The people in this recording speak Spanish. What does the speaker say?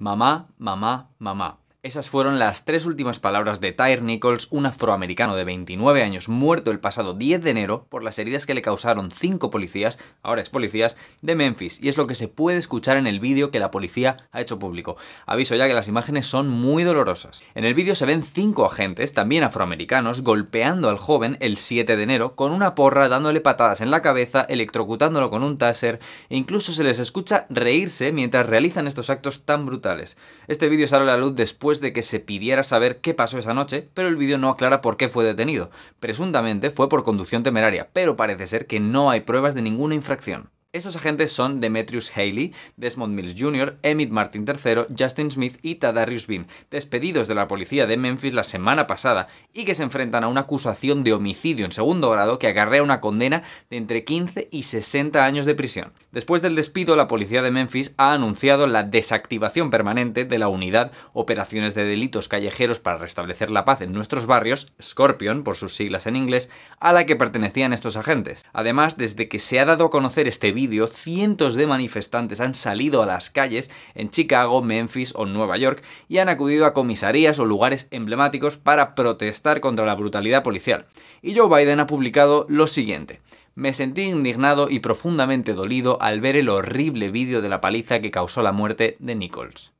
妈妈，妈妈，妈妈。Esas fueron las tres últimas palabras de Tyre Nichols, un afroamericano de 29 años muerto el pasado 10 de enero por las heridas que le causaron cinco policías, ahora es policías, de Memphis, y es lo que se puede escuchar en el vídeo que la policía ha hecho público. Aviso ya que las imágenes son muy dolorosas. En el vídeo se ven cinco agentes, también afroamericanos, golpeando al joven el 7 de enero con una porra, dándole patadas en la cabeza, electrocutándolo con un taser, e incluso se les escucha reírse mientras realizan estos actos tan brutales. Este vídeo sale a la luz después de que se pidiera saber qué pasó esa noche, pero el vídeo no aclara por qué fue detenido. Presuntamente fue por conducción temeraria, pero parece ser que no hay pruebas de ninguna infracción. Estos agentes son Demetrius Haley, Desmond Mills Jr., Emmett Martin III, Justin Smith y Tadarius Bean, despedidos de la policía de Memphis la semana pasada y que se enfrentan a una acusación de homicidio en segundo grado que agarrea una condena de entre 15 y 60 años de prisión. Después del despido, la policía de Memphis ha anunciado la desactivación permanente de la unidad Operaciones de Delitos Callejeros para restablecer la paz en nuestros barrios, Scorpion por sus siglas en inglés, a la que pertenecían estos agentes. Además, desde que se ha dado a conocer este vídeo, cientos de manifestantes han salido a las calles en Chicago, Memphis o Nueva York y han acudido a comisarías o lugares emblemáticos para protestar contra la brutalidad policial. Y Joe Biden ha publicado lo siguiente. Me sentí indignado y profundamente dolido al ver el horrible vídeo de la paliza que causó la muerte de Nichols.